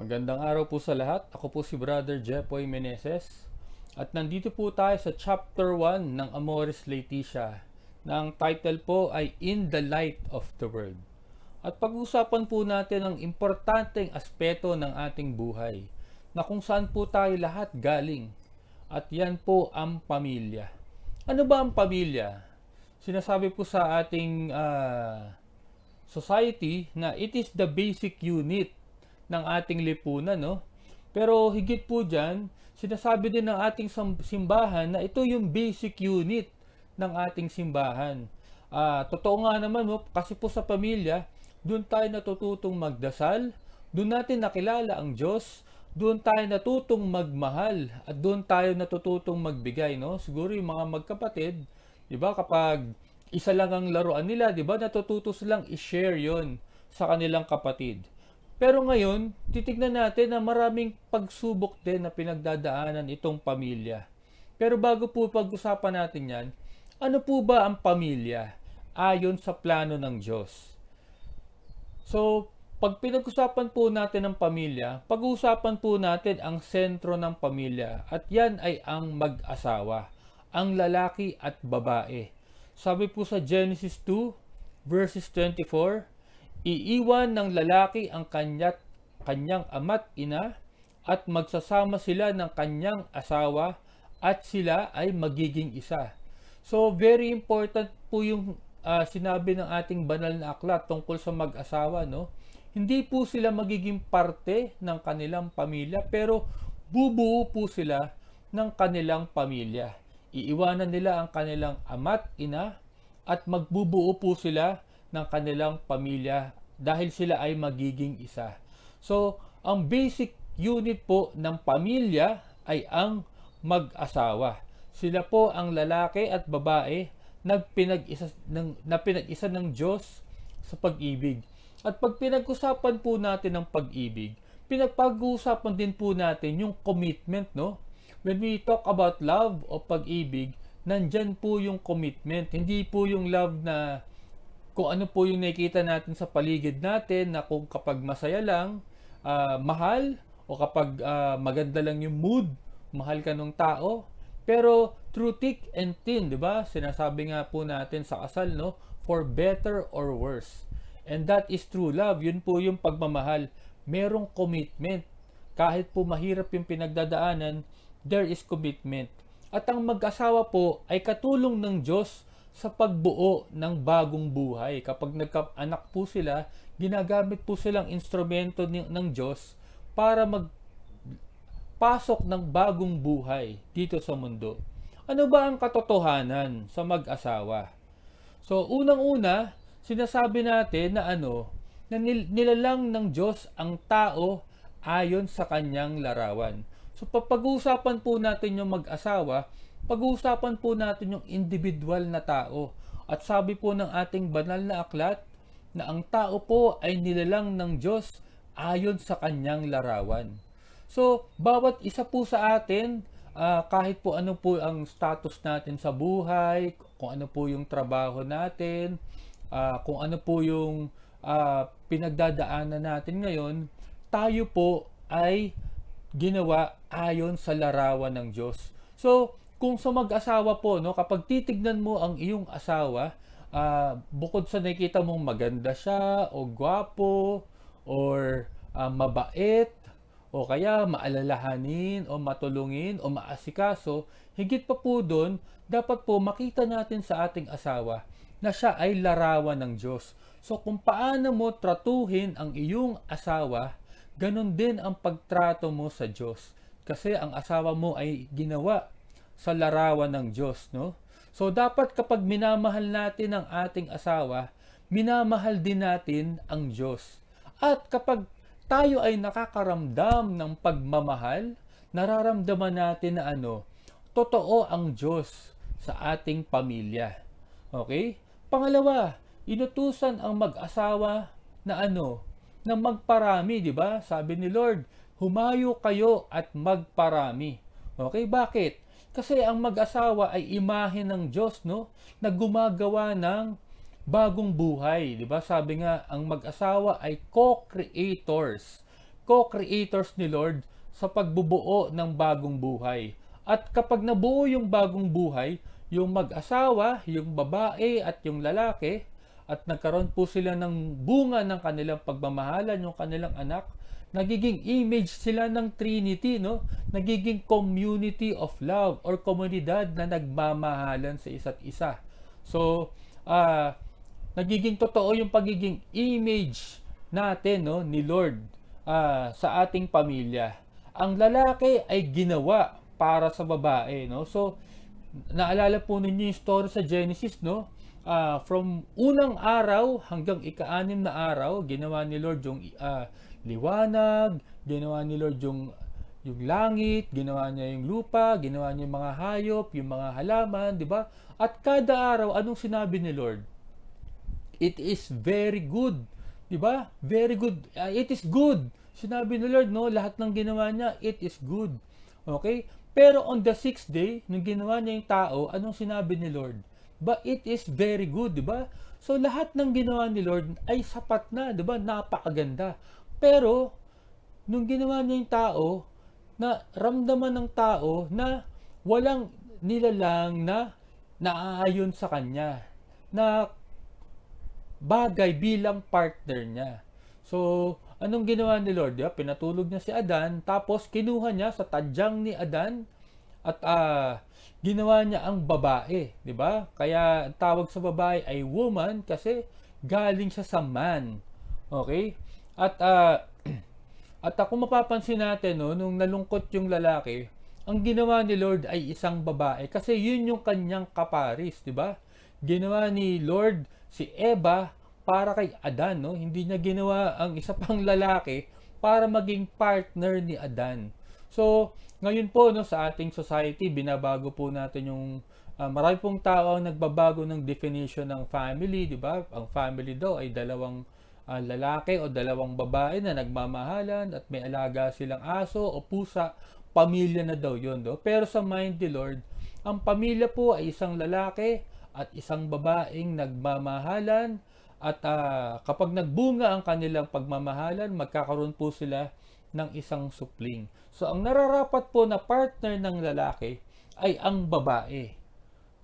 Magandang araw po sa lahat. Ako po si Brother Jepoy Meneses. At nandito po tayo sa Chapter 1 ng Amoris Laetitia Nang title po ay In the Light of the World. At pag uusapan po natin ang importanteng aspeto ng ating buhay na kung saan po tayo lahat galing. At yan po ang pamilya. Ano ba ang pamilya? Sinasabi po sa ating uh, society na it is the basic unit ng ating lipunan, no? Pero higit po dyan, sinasabi din ng ating simbahan na ito yung basic unit ng ating simbahan. Ah, totoo nga naman, no? kasi po sa pamilya, doon tayo natututong magdasal, doon natin nakilala ang Diyos, doon tayo natutong magmahal at doon tayo natututong magbigay, no? Siguro yung mga magkapatid, 'di ba, kapag isa lang ang laruan nila, 'di ba, natututo silang i-share 'yon sa kanilang kapatid. Pero ngayon, titignan natin na maraming pagsubok din na pinagdadaanan itong pamilya. Pero bago po pag-usapan natin yan, ano po ba ang pamilya ayon sa plano ng Diyos? So, pag pinag-usapan po natin ang pamilya, pag-uusapan po natin ang sentro ng pamilya at yan ay ang mag-asawa, ang lalaki at babae. Sabi po sa Genesis 2 verses 24, Iiwan ng lalaki ang kanyat, kanyang ama't ina at magsasama sila ng kanyang asawa at sila ay magiging isa. So very important po yung uh, sinabi ng ating banal na aklat tungkol sa mag-asawa no. Hindi po sila magiging parte ng kanilang pamilya pero bubuo po sila ng kanilang pamilya. Iiwanan nila ang kanilang ama't ina at magbubuo po sila ng kanilang pamilya dahil sila ay magiging isa. So, ang basic unit po ng pamilya ay ang mag-asawa. Sila po ang lalaki at babae na pinag-isa ng, pinag-isa ng Diyos sa pag-ibig. At pag pinag-usapan po natin ang pag-ibig, pinagpag-uusapan din po natin yung commitment, no? When we talk about love o pag-ibig, nandyan po yung commitment. Hindi po yung love na kung ano po yung nakikita natin sa paligid natin na kung kapag masaya lang, uh, mahal, o kapag uh, maganda lang yung mood, mahal ka ng tao. Pero through thick and thin, di ba? Sinasabi nga po natin sa kasal, no? For better or worse. And that is true love. Yun po yung pagmamahal. Merong commitment. Kahit po mahirap yung pinagdadaanan, there is commitment. At ang mag-asawa po ay katulong ng Diyos sa pagbuo ng bagong buhay. Kapag nagkaanak po sila, ginagamit po silang instrumento ng, ng Diyos para magpasok ng bagong buhay dito sa mundo. Ano ba ang katotohanan sa mag-asawa? So, unang-una, sinasabi natin na ano, na nilalang ng Diyos ang tao ayon sa kanyang larawan. So, papag-uusapan po natin yung mag-asawa pag-uusapan po natin yung individual na tao. At sabi po ng ating banal na aklat na ang tao po ay nilalang ng Diyos ayon sa kanyang larawan. So, bawat isa po sa atin, uh, kahit po ano po ang status natin sa buhay, kung ano po yung trabaho natin, uh, kung ano po yung uh, pinagdadaanan natin ngayon, tayo po ay ginawa ayon sa larawan ng Diyos. So, kung sa mag-asawa po, no, kapag titignan mo ang iyong asawa, uh, bukod sa nakita mong maganda siya o gwapo or uh, mabait o kaya maalalahanin o matulungin o maasikaso, higit pa po doon, dapat po makita natin sa ating asawa na siya ay larawan ng Diyos. So kung paano mo tratuhin ang iyong asawa, ganun din ang pagtrato mo sa Diyos. Kasi ang asawa mo ay ginawa sa larawan ng Diyos, no? So dapat kapag minamahal natin ang ating asawa, minamahal din natin ang Diyos. At kapag tayo ay nakakaramdam ng pagmamahal, nararamdaman natin na ano, totoo ang Diyos sa ating pamilya. Okay? Pangalawa, inutusan ang mag-asawa na ano, na magparami, di ba? Sabi ni Lord, humayo kayo at magparami. Okay, bakit? Kasi ang mag-asawa ay imahe ng Diyos, no? Na gumagawa ng bagong buhay, 'di ba? Sabi nga ang mag-asawa ay co-creators. Co-creators ni Lord sa pagbubuo ng bagong buhay. At kapag nabuo yung bagong buhay, yung mag-asawa, yung babae at yung lalaki at nagkaroon po sila ng bunga ng kanilang pagmamahalan, yung kanilang anak, Nagiging image sila ng Trinity, no? Nagiging community of love or komunidad na nagmamahalan sa isa't isa. So, uh, nagiging totoo yung pagiging image natin, no, ni Lord uh, sa ating pamilya. Ang lalaki ay ginawa para sa babae, no? So, naalala po ninyo yung story sa Genesis, no? uh, from unang araw hanggang ika-anim na araw, ginawa ni Lord yung uh, liwanag, ginawa ni Lord yung yung langit, ginawa niya yung lupa, ginawa niya yung mga hayop, yung mga halaman, di ba? At kada araw, anong sinabi ni Lord? It is very good. Di ba? Very good. Uh, it is good. Sinabi ni Lord, no? Lahat ng ginawa niya, it is good. Okay? Pero on the sixth day, nung ginawa niya yung tao, anong sinabi ni Lord? But it is very good, di ba? So lahat ng ginawa ni Lord ay sapat na, di ba? Napakaganda. Pero, nung ginawa niya yung tao, na ramdaman ng tao na walang nilalang na naaayon sa kanya na bagay bilang partner niya. So, anong ginawa ni Lord? Yeah, pinatulog niya si Adan, tapos kinuha niya sa tadyang ni Adan at uh, ginawa niya ang babae, 'di ba? Kaya tawag sa babae ay woman kasi galing siya sa man. Okay? At uh, at uh, kung mapapansin natin no, nung nalungkot yung lalaki, ang ginawa ni Lord ay isang babae kasi yun yung kanyang kaparis, di ba? Ginawa ni Lord si Eva para kay Adan, no? Hindi niya ginawa ang isa pang lalaki para maging partner ni Adan. So, ngayon po no sa ating society, binabago po natin yung uh, marami pong tao ang nagbabago ng definition ng family, di ba? Ang family daw ay dalawang uh, lalaki o dalawang babae na nagmamahalan at may alaga silang aso o pusa, pamilya na daw yun. No? Pero sa mind the Lord, ang pamilya po ay isang lalaki at isang babaeng nagmamahalan at uh, kapag nagbunga ang kanilang pagmamahalan, magkakaroon po sila ng isang supling. So, ang nararapat po na partner ng lalaki ay ang babae.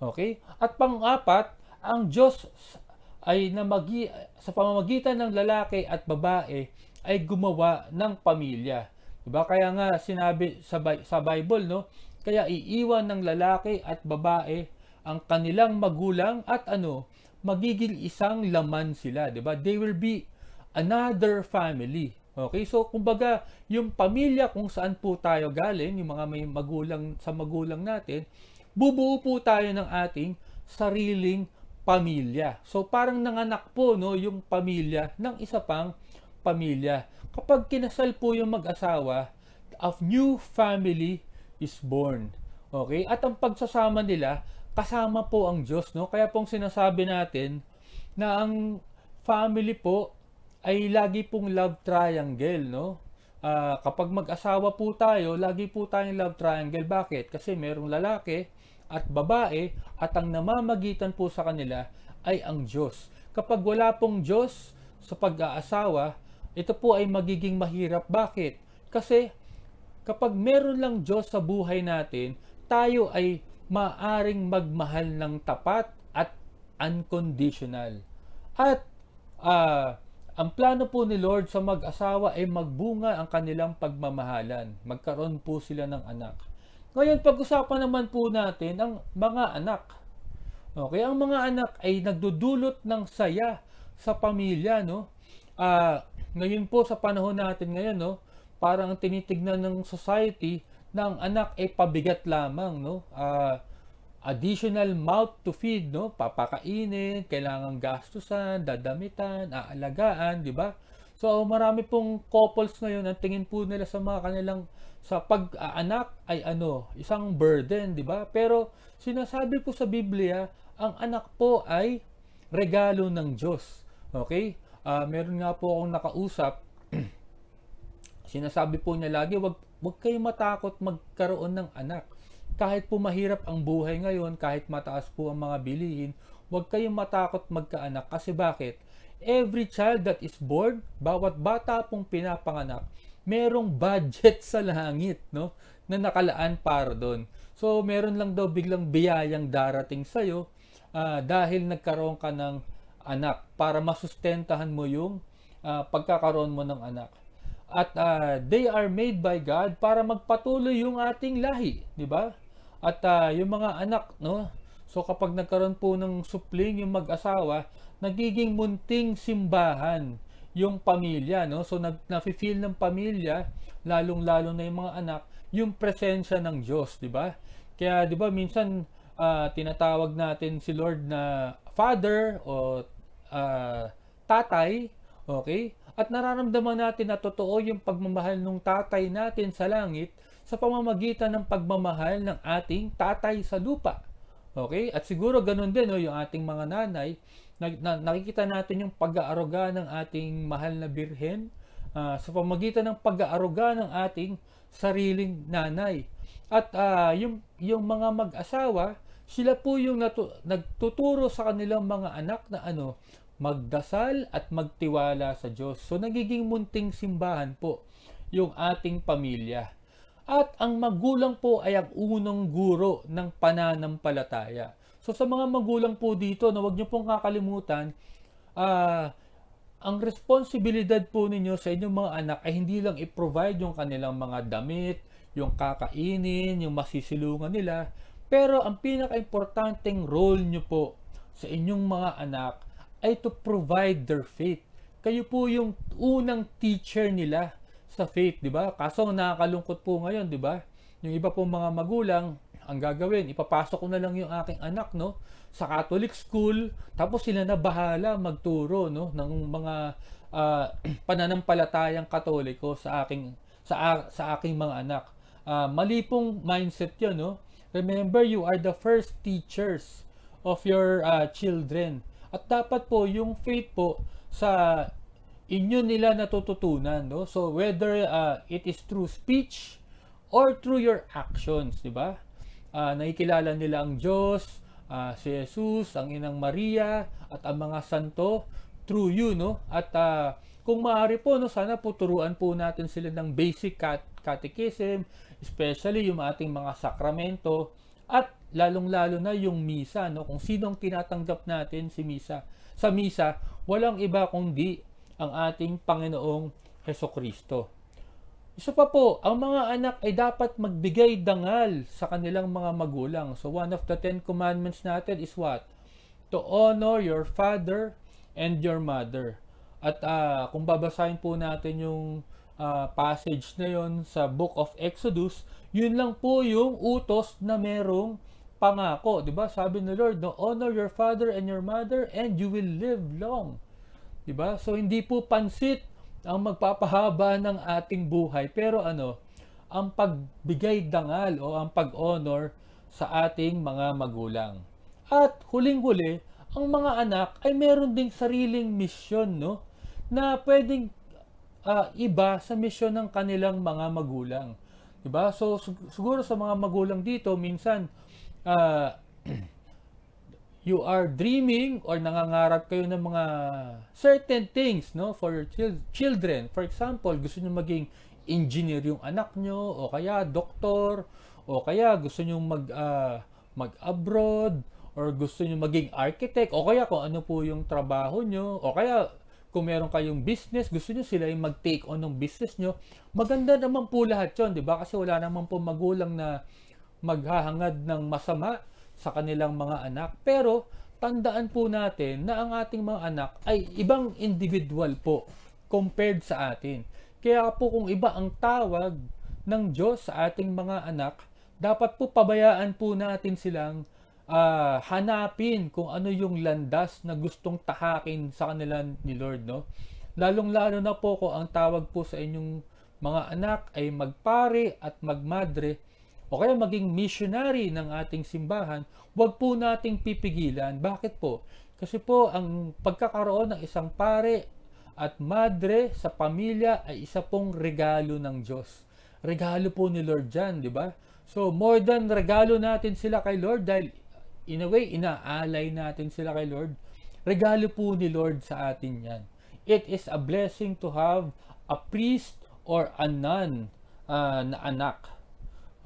Okay? At pang-apat, ang Diyos ay na namagi, sa pamamagitan ng lalaki at babae ay gumawa ng pamilya. Diba? Kaya nga sinabi sa, sa Bible, no? Kaya iiwan ng lalaki at babae ang kanilang magulang at ano, magiging isang laman sila, 'di ba? They will be another family. Okay? So kumbaga, yung pamilya kung saan po tayo galing, yung mga may magulang sa magulang natin, bubuo po tayo ng ating sariling pamilya. So parang nanganak po no yung pamilya ng isa pang pamilya. Kapag kinasal po yung mag-asawa, a new family is born. Okay? At ang pagsasama nila, kasama po ang Diyos. No? Kaya pong sinasabi natin na ang family po ay lagi pong love triangle. No? Uh, kapag mag-asawa po tayo, lagi po tayong love triangle. Bakit? Kasi merong lalaki, at babae at ang namamagitan po sa kanila ay ang Diyos. Kapag wala pong Diyos sa pag-aasawa, ito po ay magiging mahirap. Bakit? Kasi kapag meron lang Diyos sa buhay natin, tayo ay maaring magmahal ng tapat at unconditional. At uh, ang plano po ni Lord sa mag-asawa ay magbunga ang kanilang pagmamahalan. Magkaroon po sila ng anak. Ngayon, pag-usapan naman po natin ang mga anak. Okay, oh, ang mga anak ay nagdudulot ng saya sa pamilya, no? Uh, ngayon po sa panahon natin ngayon, no, parang tinitignan ng society na anak ay pabigat lamang, no? Uh, additional mouth to feed, no? Papakainin, kailangan gastusan, dadamitan, aalagaan, di ba? So marami pong couples ngayon ang tingin po nila sa mga kanilang sa pag-aanak ay ano, isang burden, di ba? Pero sinasabi po sa Biblia, ang anak po ay regalo ng Diyos. Okay? Uh, meron nga po akong nakausap. sinasabi po niya lagi, wag wag kayong matakot magkaroon ng anak. Kahit po mahirap ang buhay ngayon, kahit mataas po ang mga bilihin, wag kayong matakot magkaanak kasi bakit? every child that is born, bawat bata pong pinapanganak, merong budget sa langit, no? Na nakalaan para doon. So, meron lang daw biglang biyayang darating sa'yo uh, dahil nagkaroon ka ng anak para masustentahan mo yung uh, pagkakaroon mo ng anak. At uh, they are made by God para magpatuloy yung ating lahi, di ba? At uh, yung mga anak, no? So kapag nagkaroon po ng supling yung mag-asawa, nagiging munting simbahan yung pamilya, no? So nag feel ng pamilya, lalong-lalo na yung mga anak, yung presensya ng Diyos, di ba? Kaya di ba minsan uh, tinatawag natin si Lord na father o uh, tatay, okay? At nararamdaman natin na totoo yung pagmamahal ng tatay natin sa langit sa pamamagitan ng pagmamahal ng ating tatay sa lupa. Okay? At siguro ganun din no, yung ating mga nanay nag, na, nakikita natin yung pag-aaruga ng ating mahal na birhen uh, sa pamagitan ng pag-aaruga ng ating sariling nanay. At uh, yung, yung mga mag-asawa, sila po yung natu- nagtuturo sa kanilang mga anak na ano, magdasal at magtiwala sa Diyos. So nagiging munting simbahan po yung ating pamilya. At ang magulang po ay ang unang guro ng pananampalataya. So sa mga magulang po dito, no, wag niyo pong kakalimutan, uh, ang responsibilidad po ninyo sa inyong mga anak ay hindi lang i-provide yung kanilang mga damit, yung kakainin, yung masisilungan nila, pero ang pinaka-importanting role niyo po sa inyong mga anak ay to provide their faith. Kayo po yung unang teacher nila sa faith, di ba? Kaso nakakalungkot po ngayon, di ba? Yung iba pong mga magulang, ang gagawin, ipapasok ko na lang yung aking anak, no, sa Catholic school, tapos sila na bahala magturo, no, ng mga uh, pananampalatayang Katoliko sa aking sa sa aking mga anak. Uh, mali pong mindset 'yon, no. Remember, you are the first teachers of your uh, children. At dapat po yung faith po sa inyo nila natututunan, no? So whether uh, it is through speech or through your actions, 'di ba? uh, nakikilala nila ang Diyos, uh, si Jesus, ang Inang Maria, at ang mga santo through you, no? At uh, kung maaari po, no, sana po turuan po natin sila ng basic cat- catechism, especially yung ating mga sakramento, at lalong-lalo na yung misa, no? Kung sino ang tinatanggap natin si misa. Sa misa, walang iba kundi ang ating Panginoong Heso Kristo. Isa pa po, ang mga anak ay dapat magbigay dangal sa kanilang mga magulang. So one of the Ten Commandments natin is what? To honor your father and your mother. At uh, kung babasahin po natin yung uh, passage na yon sa Book of Exodus, yun lang po yung utos na merong pangako, 'di ba? Sabi ni Lord, no, honor your father and your mother and you will live long. 'Di ba? So hindi po pansit ang magpapahaba ng ating buhay. Pero ano, ang pagbigay dangal o ang pag-honor sa ating mga magulang. At huling-huli, ang mga anak ay meron ding sariling misyon no na pwedeng uh, iba sa misyon ng kanilang mga magulang. 'Di ba? So siguro sa mga magulang dito minsan uh, you are dreaming or nangangarap kayo ng mga certain things no for your children for example gusto niyo maging engineer yung anak niyo o kaya doktor o kaya gusto niyo mag uh, ah, mag abroad or gusto niyo maging architect o kaya kung ano po yung trabaho niyo o kaya kung meron kayong business, gusto niyo sila yung mag-take on ng business niyo maganda naman po lahat yon di ba? Kasi wala naman po magulang na maghahangad ng masama sa kanilang mga anak. Pero tandaan po natin na ang ating mga anak ay ibang individual po compared sa atin. Kaya po kung iba ang tawag ng Diyos sa ating mga anak, dapat po pabayaan po natin silang uh, hanapin kung ano yung landas na gustong tahakin sa kanila ni Lord. No? Lalong-lalo na po ko ang tawag po sa inyong mga anak ay magpare at magmadre, o kaya maging missionary ng ating simbahan, wag po nating pipigilan. Bakit po? Kasi po ang pagkakaroon ng isang pare at madre sa pamilya ay isa pong regalo ng Diyos. Regalo po ni Lord John, di ba? So more than regalo natin sila kay Lord dahil in a way inaalay natin sila kay Lord. Regalo po ni Lord sa atin 'yan. It is a blessing to have a priest or a nun uh, na anak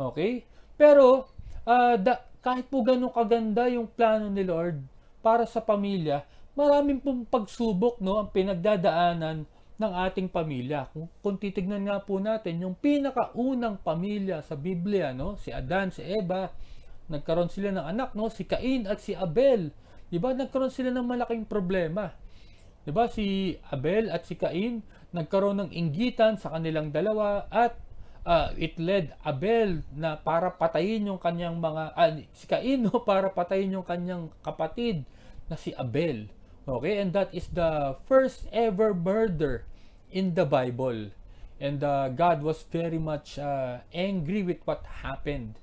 Okay? Pero, uh, da, kahit po ganun kaganda yung plano ni Lord para sa pamilya, maraming pong pagsubok no, ang pinagdadaanan ng ating pamilya. Kung, kung titignan nga po natin, yung pinakaunang pamilya sa Biblia, no, si Adan, si Eva, nagkaroon sila ng anak, no, si Cain at si Abel. 'Di ba? Nagkaroon sila ng malaking problema. 'Di ba? Si Abel at si Cain nagkaroon ng inggitan sa kanilang dalawa at uh, it led Abel na para patayin yung kanyang mga uh, si Kaino para patayin yung kanyang kapatid na si Abel. Okay, and that is the first ever murder in the Bible. And uh, God was very much uh, angry with what happened.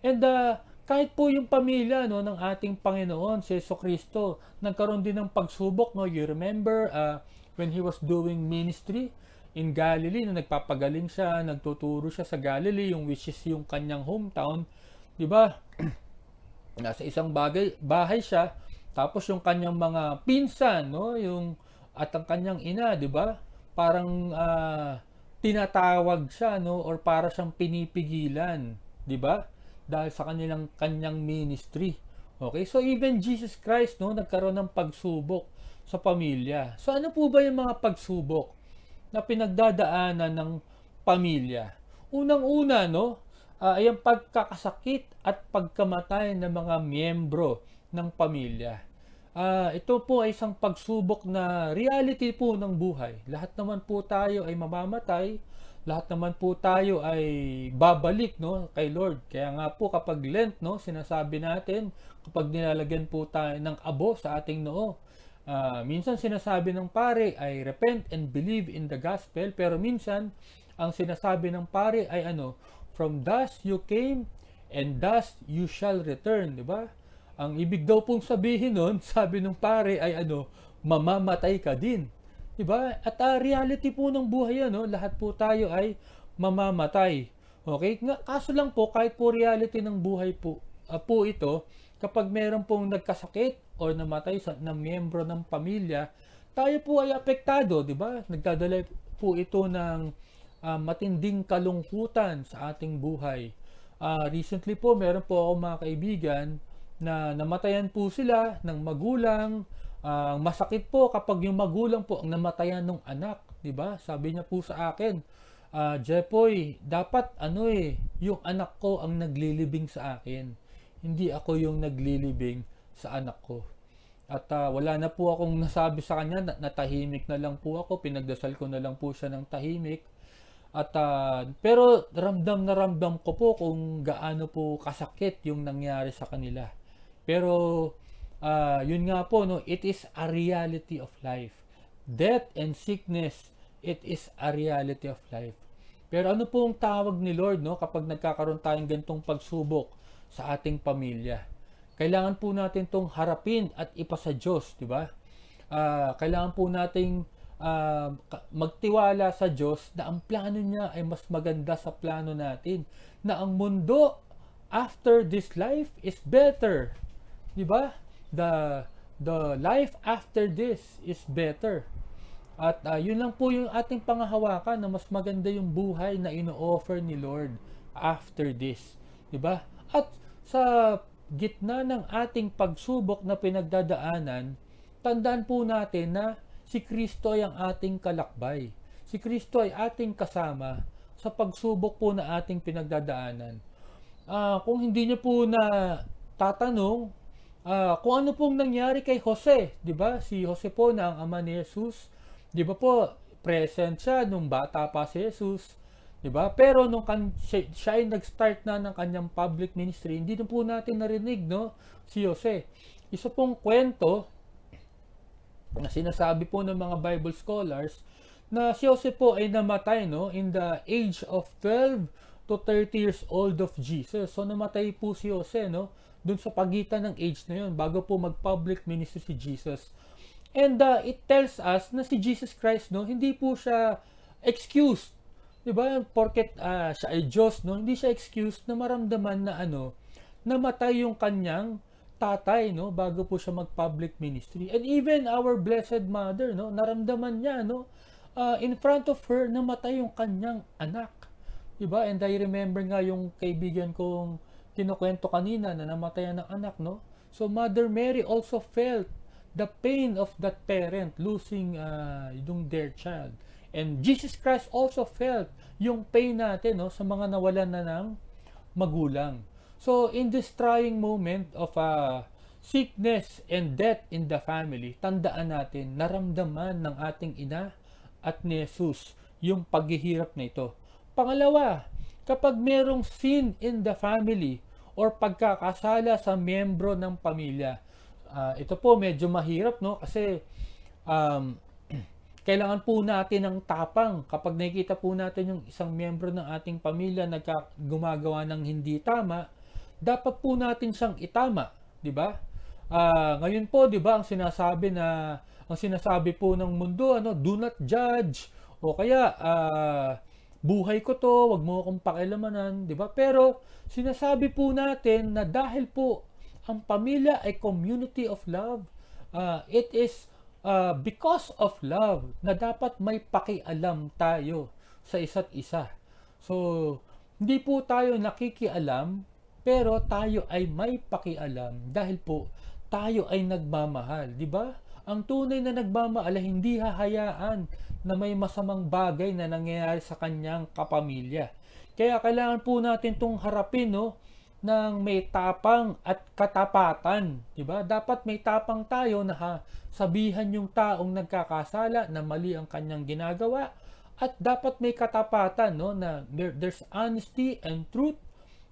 And uh, kahit po yung pamilya no ng ating Panginoon si Yeso Kristo nagkaroon din ng pagsubok no you remember uh, when he was doing ministry in Galilee na nagpapagaling siya, nagtuturo siya sa Galilee, yung which is yung kanyang hometown, 'di ba? Nasa isang bagay, bahay siya, tapos yung kanyang mga pinsan, no, yung at ang kanyang ina, 'di ba? Parang uh, tinatawag siya, no, or para siyang pinipigilan, 'di ba? Dahil sa kanilang kanyang ministry. Okay? So even Jesus Christ, no, nagkaroon ng pagsubok sa pamilya. So ano po ba yung mga pagsubok? na pinagdadaanan ng pamilya. Unang-una, no, uh, ay ang pagkakasakit at pagkamatay ng mga miyembro ng pamilya. Uh, ito po ay isang pagsubok na reality po ng buhay. Lahat naman po tayo ay mamamatay, lahat naman po tayo ay babalik no kay Lord. Kaya nga po kapag Lent no, sinasabi natin kapag nilalagyan po tayo ng abo sa ating noo, Uh, minsan sinasabi ng pare ay repent and believe in the gospel, pero minsan ang sinasabi ng pare ay ano, from dust you came and dust you shall return, di ba? Ang ibig daw pong sabihin nun, sabi ng pare ay ano, mamamatay ka din. Di ba? At uh, reality po ng buhay yan, no? lahat po tayo ay mamamatay. Okay? Nga, kaso lang po, kahit po reality ng buhay po, uh, po ito, Kapag meron pong nagkasakit or namatay sa, na miyembro ng pamilya, tayo po ay apektado, di ba? Nagdadala po ito ng uh, matinding kalungkutan sa ating buhay. Uh, recently po, meron po ako mga kaibigan na namatayan po sila ng magulang. Uh, masakit po kapag yung magulang po ang namatayan ng anak, di ba? Sabi niya po sa akin, uh, Jepoy, dapat ano eh, yung anak ko ang naglilibing sa akin hindi ako yung naglilibing sa anak ko. At uh, wala na po akong nasabi sa kanya, natahimik na lang po ako, pinagdasal ko na lang po siya ng tahimik. At uh, pero ramdam na ramdam ko po kung gaano po kasakit yung nangyari sa kanila. Pero uh, yun nga po no, it is a reality of life. Death and sickness, it is a reality of life. Pero ano po ang tawag ni Lord no kapag nagkakaroon tayong gantong pagsubok? sa ating pamilya. Kailangan po natin tong harapin at ipasa Diyos, di ba? Uh, kailangan po nating uh, magtiwala sa Diyos na ang plano niya ay mas maganda sa plano natin. Na ang mundo after this life is better. Di ba? The, the life after this is better. At uh, yun lang po yung ating pangahawakan na mas maganda yung buhay na ino-offer ni Lord after this. 'Di ba? At sa gitna ng ating pagsubok na pinagdadaanan, tandaan po natin na si Kristo ay ang ating kalakbay. Si Kristo ay ating kasama sa pagsubok po na ating pinagdadaanan. Uh, kung hindi niyo po na tatanong uh, ah, kung ano pong nangyari kay Jose, 'di ba? Si Jose po na ang ama ni Jesus, 'di ba po? Present siya nung bata pa si Jesus 'Di ba? Pero nung kan siya, siya ay nag-start na ng kanyang public ministry, hindi na po natin narinig no si Jose. Isa pong kwento na sinasabi po ng mga Bible scholars na si Jose po ay namatay no in the age of 12 to 30 years old of Jesus. So namatay po si Jose no dun sa pagitan ng age na yon bago po mag-public ministry si Jesus. And uh, it tells us na si Jesus Christ no hindi po siya excused 'Di ba? Porket uh, siya ay Diyos, no? Hindi siya excuse na maramdaman na ano, namatay yung kanyang tatay, no, bago po siya mag-public ministry. And even our blessed mother, no, naramdaman niya, no, uh, in front of her namatay yung kanyang anak. 'Di ba? And I remember nga yung kaibigan kong kinukwento kanina na namatay ang anak, no? So Mother Mary also felt the pain of that parent losing uh, yung their child. And Jesus Christ also felt yung pain natin no, sa mga nawalan na ng magulang. So, in this trying moment of uh, sickness and death in the family, tandaan natin, naramdaman ng ating ina at ni Jesus yung paghihirap na ito. Pangalawa, kapag merong sin in the family or pagkakasala sa miyembro ng pamilya, uh, ito po medyo mahirap no kasi um, kailangan po natin ng tapang kapag nakikita po natin yung isang miyembro ng ating pamilya na gumagawa ng hindi tama, dapat po natin siyang itama, di ba? Uh, ngayon po, di ba, ang sinasabi na ang sinasabi po ng mundo, ano, do not judge o kaya uh, buhay ko to, wag mo akong pakialamanan, di ba? Pero sinasabi po natin na dahil po ang pamilya ay community of love, uh, it is uh, because of love na dapat may pakialam tayo sa isa't isa. So, hindi po tayo nakikialam pero tayo ay may pakialam dahil po tayo ay nagmamahal, di ba? Ang tunay na nagmamahal ay hindi hahayaan na may masamang bagay na nangyayari sa kanyang kapamilya. Kaya kailangan po natin itong harapin no, ng may tapang at katapatan. Diba? Dapat may tapang tayo na ha, Sabihan yung taong nagkakasala na mali ang kanyang ginagawa at dapat may katapatan no na there, there's honesty and truth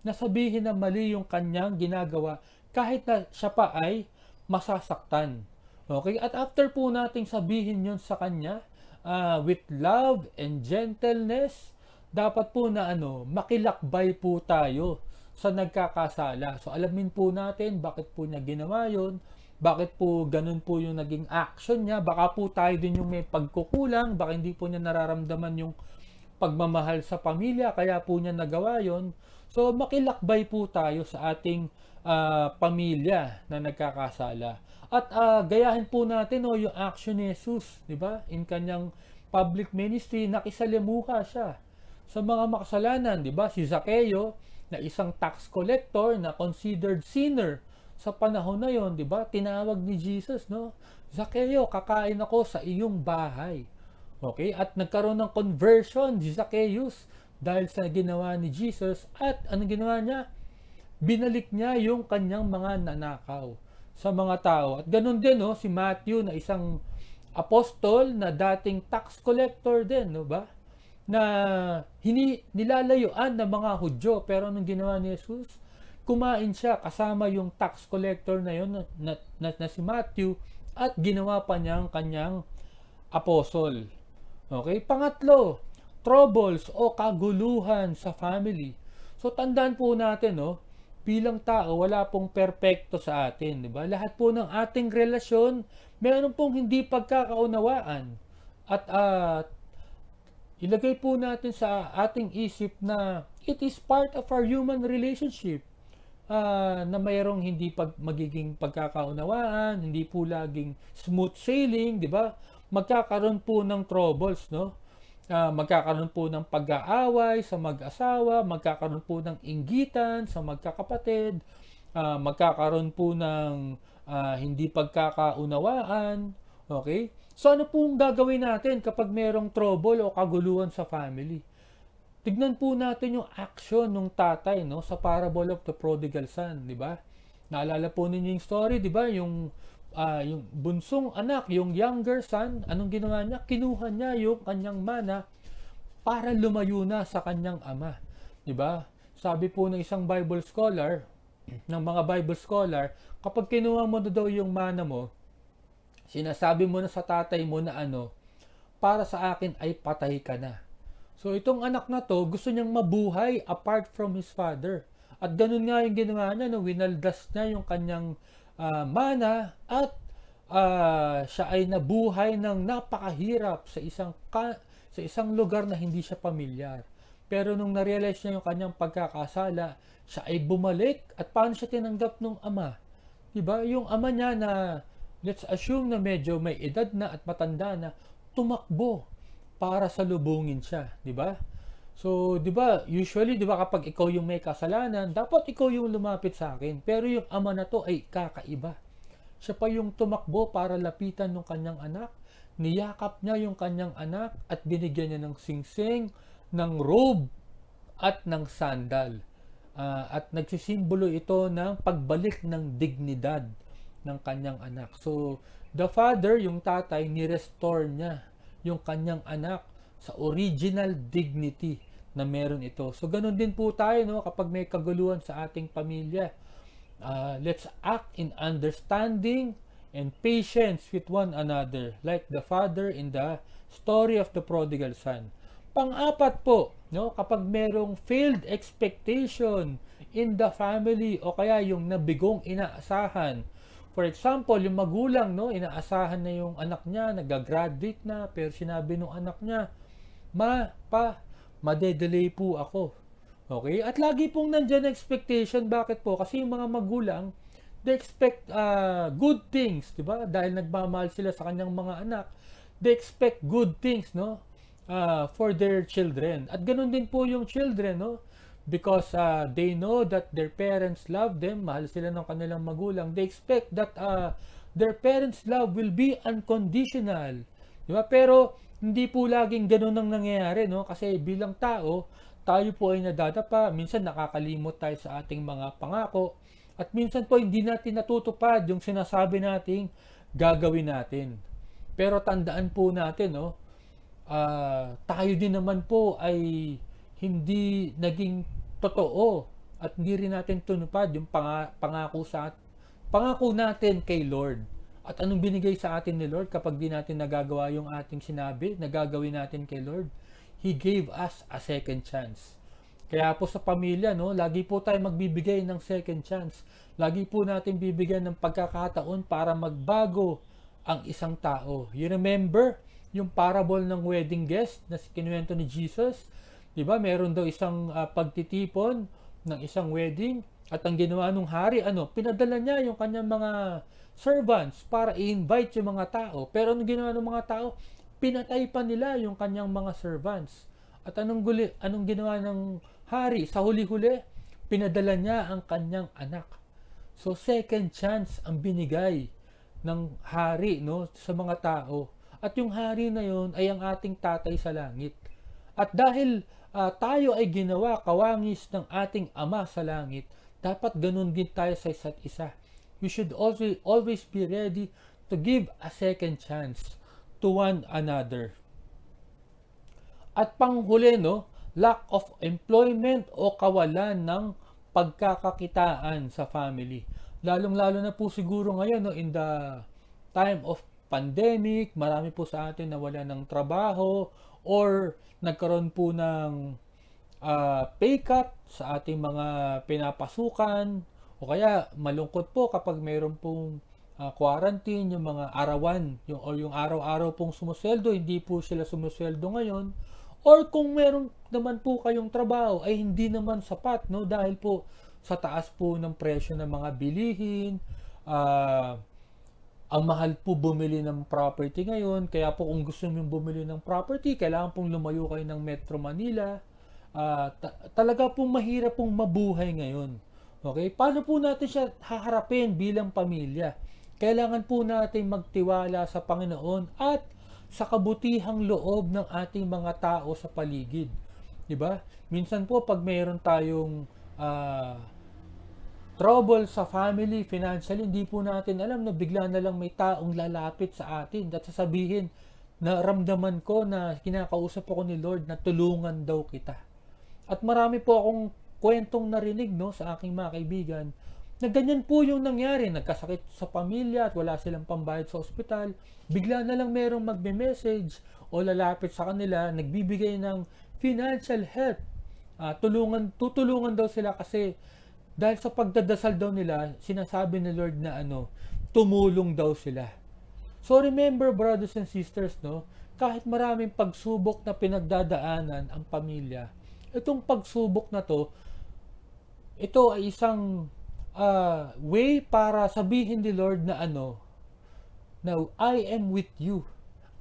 na sabihin na mali yung kanyang ginagawa kahit na siya pa ay masasaktan. Okay? At after po nating sabihin yun sa kanya, uh, with love and gentleness, dapat po na ano, makilakbay po tayo sa nagkakasala. So alamin po natin bakit po niya ginawa 'yon, bakit po ganun po yung naging action niya, baka po tayo din yung may pagkukulang, baka hindi po niya nararamdaman yung pagmamahal sa pamilya, kaya po niya nagawa yon So makilakbay po tayo sa ating uh, pamilya na nagkakasala. At uh, gayahin po natin oh, yung action ni Jesus, di ba? In kanyang public ministry, nakisalimuha siya sa mga makasalanan, di ba? Si Zaccheo, na isang tax collector na considered sinner, sa panahon na yon, 'di ba? Tinawag ni Jesus, no? Zakeo, kakain ako sa iyong bahay. Okay? At nagkaroon ng conversion si Zacchaeus dahil sa ginawa ni Jesus at ano ginawa niya? Binalik niya yung kanyang mga nanakaw sa mga tao. At ganun din no, si Matthew na isang apostol na dating tax collector din, no ba? Na hini, nilalayuan ng mga Hudyo pero nung ginawa ni Jesus, kumain siya kasama yung tax collector na yun na, na, na, na si Matthew at ginawa pa niyang kanyang apostol. Okay? Pangatlo, troubles o kaguluhan sa family. So tandaan po natin, no, oh, bilang tao, wala pong perpekto sa atin, di ba? Lahat po ng ating relasyon, meron pong hindi pagkakaunawaan. At uh, ilagay po natin sa ating isip na it is part of our human relationship uh, na mayroong hindi pag magiging pagkakaunawaan, hindi po laging smooth sailing, 'di ba? Magkakaroon po ng troubles, no? Uh, magkakaroon po ng pag-aaway sa mag-asawa, magkakaroon po ng inggitan sa magkakapatid, uh, magkakaroon po ng uh, hindi pagkakaunawaan, okay? So ano po ang gagawin natin kapag merong trouble o kaguluhan sa family? Tignan po natin yung action ng tatay no sa parable of the prodigal son, di ba? Naalala po ninyo yung story, di ba? Yung uh, yung bunsong anak, yung younger son, anong ginawa niya? Kinuha niya yung kanyang mana para lumayo na sa kanyang ama, di ba? Sabi po ng isang Bible scholar, ng mga Bible scholar, kapag kinuha mo na daw yung mana mo, sinasabi mo na sa tatay mo na ano, para sa akin ay patay ka na So itong anak na to, gusto niyang mabuhay apart from his father. At ganun nga yung ginawa niya, no? winaldas niya yung kanyang uh, mana at uh, siya ay nabuhay ng napakahirap sa isang ka- sa isang lugar na hindi siya pamilyar. Pero nung narealize niya yung kanyang pagkakasala, siya ay bumalik at paano siya tinanggap ng ama? Diba? Yung ama niya na let's assume na medyo may edad na at matanda na, tumakbo para salubungin siya, di ba? So, 'di ba, usually 'di ba kapag ikaw yung may kasalanan, dapat ikaw yung lumapit sa akin. Pero yung ama na to ay kakaiba. Siya pa yung tumakbo para lapitan ng kanyang anak. Niyakap niya yung kanyang anak at binigyan niya ng singsing, ng robe at ng sandal. Uh, at nagsisimbolo ito ng pagbalik ng dignidad ng kanyang anak. So, the father, yung tatay, ni-restore niya yung kanyang anak sa original dignity na meron ito. So ganun din po tayo no kapag may kaguluhan sa ating pamilya. Uh, let's act in understanding and patience with one another like the father in the story of the prodigal son. Pang-apat po, no, kapag merong failed expectation in the family o kaya yung nabigong inaasahan, For example, yung magulang, no, inaasahan na yung anak niya, nag-graduate na, pero sinabi ng anak niya, ma, pa, madedelay po ako. Okay? At lagi pong nandiyan expectation. Bakit po? Kasi yung mga magulang, they expect uh, good things, di ba? Dahil nagmamahal sila sa kanyang mga anak, they expect good things, no? Uh, for their children. At ganun din po yung children, no? because uh, they know that their parents love them, mahal sila ng kanilang magulang, they expect that uh, their parents' love will be unconditional. Di ba? Pero hindi po laging ganun ang nangyayari, no? Kasi bilang tao, tayo po ay nadadapa, minsan nakakalimot tayo sa ating mga pangako, at minsan po hindi natin natutupad yung sinasabi nating gagawin natin. Pero tandaan po natin, no? Uh, tayo din naman po ay hindi naging totoo at hindi rin natin tunupad yung panga, pangako sa pangako natin kay Lord. At anong binigay sa atin ni Lord kapag di natin nagagawa yung ating sinabi, nagagawin natin kay Lord? He gave us a second chance. Kaya po sa pamilya, no, lagi po tayo magbibigay ng second chance. Lagi po natin bibigyan ng pagkakataon para magbago ang isang tao. You remember yung parable ng wedding guest na kinuwento ni Jesus? 'Di ba? Meron daw isang uh, pagtitipon ng isang wedding at ang ginawa nung hari, ano, pinadala niya yung kanyang mga servants para i-invite yung mga tao. Pero anong ginawa ng mga tao? Pinatay pa nila yung kanyang mga servants. At anong, guli, anong ginawa ng hari? Sa huli-huli, pinadala niya ang kanyang anak. So, second chance ang binigay ng hari no, sa mga tao. At yung hari na yon ay ang ating tatay sa langit. At dahil uh, tayo ay ginawa kawangis ng ating Ama sa langit, dapat ganun din tayo sa isa't isa. You should always, always be ready to give a second chance to one another. At panghuli, no, lack of employment o kawalan ng pagkakakitaan sa family. Lalong-lalo na po siguro ngayon no, in the time of pandemic, marami po sa atin na wala ng trabaho or nagkaroon po ng uh, pay cut sa ating mga pinapasukan o kaya malungkot po kapag mayroon pong uh, quarantine yung mga arawan yung or yung araw-araw pong sumusweldo hindi po sila sumusweldo ngayon or kung meron naman po kayong trabaho ay hindi naman sapat no dahil po sa taas po ng presyo ng mga bilihin uh, ang mahal po bumili ng property ngayon. Kaya po kung gusto niyo bumili ng property, kailangan pong lumayo kayo ng Metro Manila. Uh, ta- talaga pong mahirap pong mabuhay ngayon. Okay? Paano po natin siya haharapin bilang pamilya? Kailangan po natin magtiwala sa Panginoon at sa kabutihang loob ng ating mga tao sa paligid. 'Di ba? Minsan po pag mayroon tayong uh, trouble sa family, financially, hindi po natin alam na bigla na lang may taong lalapit sa atin at sasabihin na ramdaman ko na kinakausap ako ni Lord na tulungan daw kita. At marami po akong kwentong narinig no, sa aking mga kaibigan na ganyan po yung nangyari. Nagkasakit sa pamilya at wala silang pambayad sa ospital. Bigla na lang merong magme-message o lalapit sa kanila, nagbibigay ng financial help. Uh, tulungan, tutulungan daw sila kasi dahil sa pagdadasal daw nila, sinasabi ni Lord na ano, tumulong daw sila. So remember brothers and sisters, no, kahit maraming pagsubok na pinagdadaanan ang pamilya, itong pagsubok na to, ito ay isang uh, way para sabihin ni Lord na ano, na I am with you.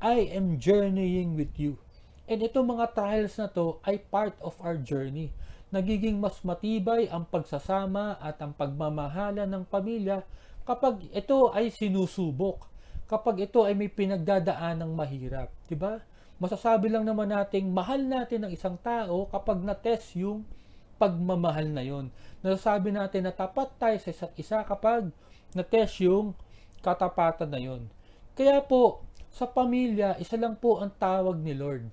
I am journeying with you. And itong mga trials na to ay part of our journey nagiging mas matibay ang pagsasama at ang pagmamahalan ng pamilya kapag ito ay sinusubok, kapag ito ay may pinagdadaan ng mahirap, 'di ba? Masasabi lang naman nating mahal natin ang isang tao kapag na-test yung pagmamahal na yon. Nasasabi natin na tapat tayo sa isa't isa kapag na-test yung katapatan na yon. Kaya po, sa pamilya, isa lang po ang tawag ni Lord.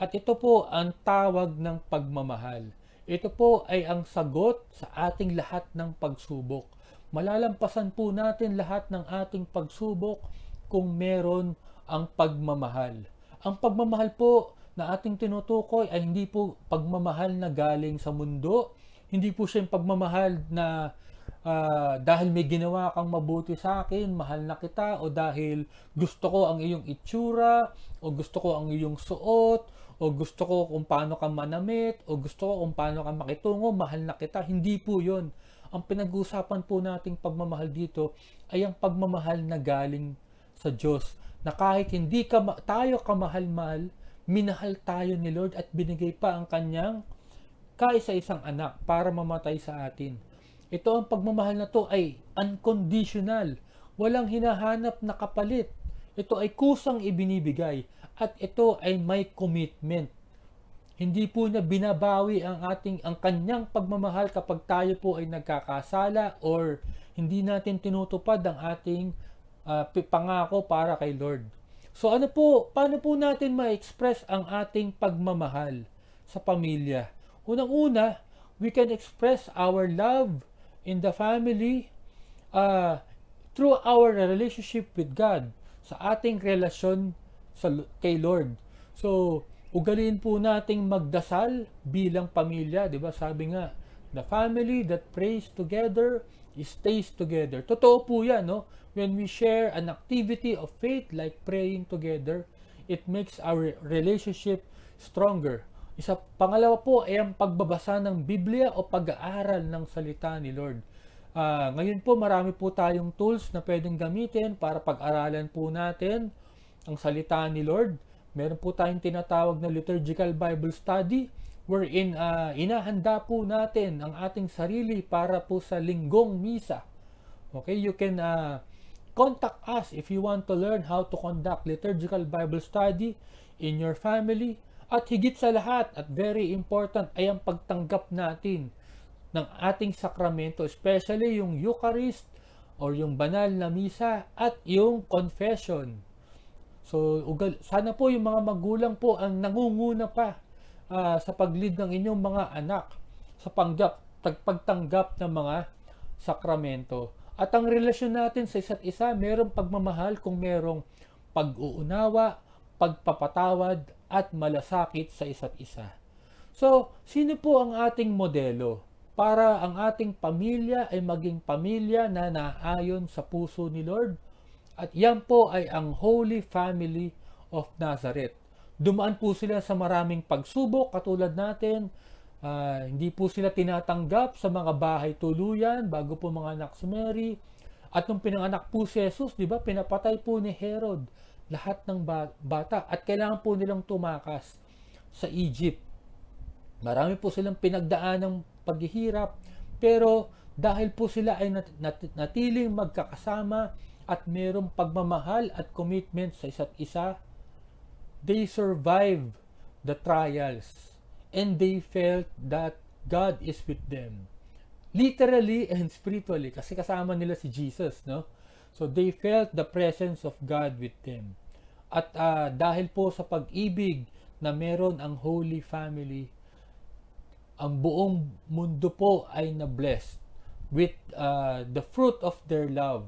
At ito po ang tawag ng pagmamahal. Ito po ay ang sagot sa ating lahat ng pagsubok. Malalampasan po natin lahat ng ating pagsubok kung meron ang pagmamahal. Ang pagmamahal po na ating tinutukoy ay hindi po pagmamahal na galing sa mundo, hindi po siya yung pagmamahal na uh, dahil may ginawa kang mabuti sa akin, mahal na kita, o dahil gusto ko ang iyong itsura, o gusto ko ang iyong suot, o gusto ko kung paano ka manamit, o gusto ko kung paano ka makitungo, mahal na kita. Hindi po yon. Ang pinag-uusapan po nating pagmamahal dito ay ang pagmamahal na galing sa Diyos. Na kahit hindi ka, tayo kamahal-mahal, minahal tayo ni Lord at binigay pa ang kanyang kaisa-isang anak para mamatay sa atin. Ito ang pagmamahal na to ay unconditional. Walang hinahanap na kapalit. Ito ay kusang ibinibigay at ito ay may commitment. Hindi po niya binabawi ang ating ang kanyang pagmamahal kapag tayo po ay nagkakasala or hindi natin tinutupad ang ating uh, pangako para kay Lord. So ano po, paano po natin ma-express ang ating pagmamahal sa pamilya? Unang-una, we can express our love in the family uh, through our relationship with God sa ating relasyon sa, kay Lord. So, ugaliin po nating magdasal bilang pamilya, 'di ba? Sabi nga, the family that prays together stays together. Totoo po 'yan, no? When we share an activity of faith like praying together, it makes our relationship stronger. Isa pangalawa po ay ang pagbabasa ng Biblia o pag-aaral ng salita ni Lord. Uh, ngayon po marami po tayong tools na pwedeng gamitin para pag-aralan po natin ang salita ni Lord. Meron po tayong tinatawag na liturgical Bible study wherein uh, inahanda po natin ang ating sarili para po sa linggong misa. Okay, you can uh, contact us if you want to learn how to conduct liturgical Bible study in your family. At higit sa lahat at very important ay ang pagtanggap natin ng ating sakramento, especially yung Eucharist or yung banal na misa at yung confession. So, ugal, sana po yung mga magulang po ang nangunguna pa uh, sa paglid ng inyong mga anak sa panggap, pagtanggap ng mga sakramento. At ang relasyon natin sa isa't isa, merong pagmamahal kung merong pag-uunawa, pagpapatawad, at malasakit sa isa't isa. So, sino po ang ating modelo para ang ating pamilya ay maging pamilya na naayon sa puso ni Lord? At yan po ay ang Holy Family of Nazareth. Dumaan po sila sa maraming pagsubok katulad natin. Uh, hindi po sila tinatanggap sa mga bahay tuluyan bago po mga anak si Mary. At nung pinanganak po si Jesus, di ba, pinapatay po ni Herod lahat ng bata at kailangan po nilang tumakas sa Egypt. Marami po silang pinagdaan ng paghihirap pero dahil po sila ay nat- nat- natiling magkakasama at merong pagmamahal at commitment sa isa't isa, they survive the trials and they felt that God is with them. Literally and spiritually kasi kasama nila si Jesus, no? So they felt the presence of God with them. At uh, dahil po sa pag-ibig na meron ang Holy Family, ang buong mundo po ay na-blessed with uh, the fruit of their love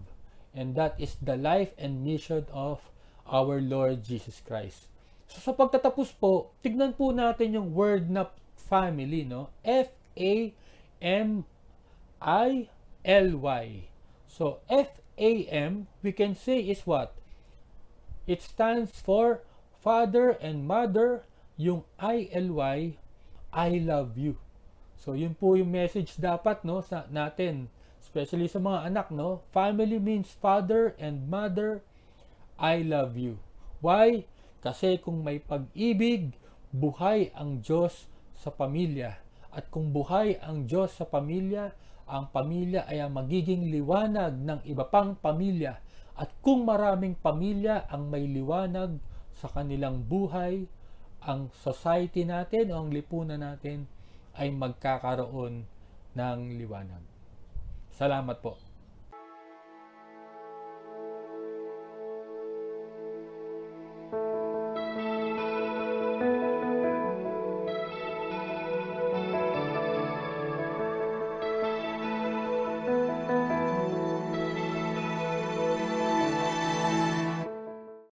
and that is the life and mission of our Lord Jesus Christ. So sa pagtatapos po, tignan po natin yung word na family, no? F A M I L Y. So F A M we can say is what? It stands for father and mother, yung I L Y, I love you. So yun po yung message dapat no sa natin especially sa mga anak, no? Family means father and mother, I love you. Why? Kasi kung may pag-ibig, buhay ang Diyos sa pamilya. At kung buhay ang Diyos sa pamilya, ang pamilya ay ang magiging liwanag ng iba pang pamilya. At kung maraming pamilya ang may liwanag sa kanilang buhay, ang society natin o ang lipunan natin ay magkakaroon ng liwanag. Salamat po.